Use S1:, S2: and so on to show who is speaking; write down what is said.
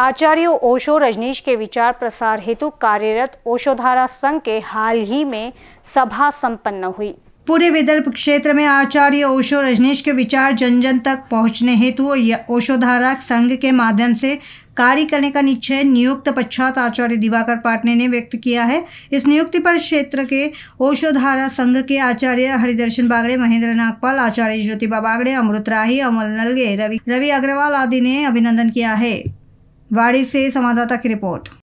S1: आचार्य ओशो रजनीश के विचार प्रसार हेतु कार्यरत ओशोधारा संघ के हाल ही में सभा संपन्न हुई पूरे विदर्भ क्षेत्र में आचार्य ओशो रजनीश के विचार जन जन तक पहुंचने हेतु ओशोधारा संघ के माध्यम से कार्य करने का निश्चय नियुक्त पश्चात आचार्य दिवाकर पाटने ने व्यक्त किया है इस नियुक्ति पर क्षेत्र के ओषोधारा संघ के आचार्य हरिदर्शन बागड़े महेंद्र नागपाल आचार्य ज्योतिबा बागड़े अमृत राही अमल नलगे रवि रवि अग्रवाल आदि ने अभिनंदन किया है वाड़ी से संवाददाता की रिपोर्ट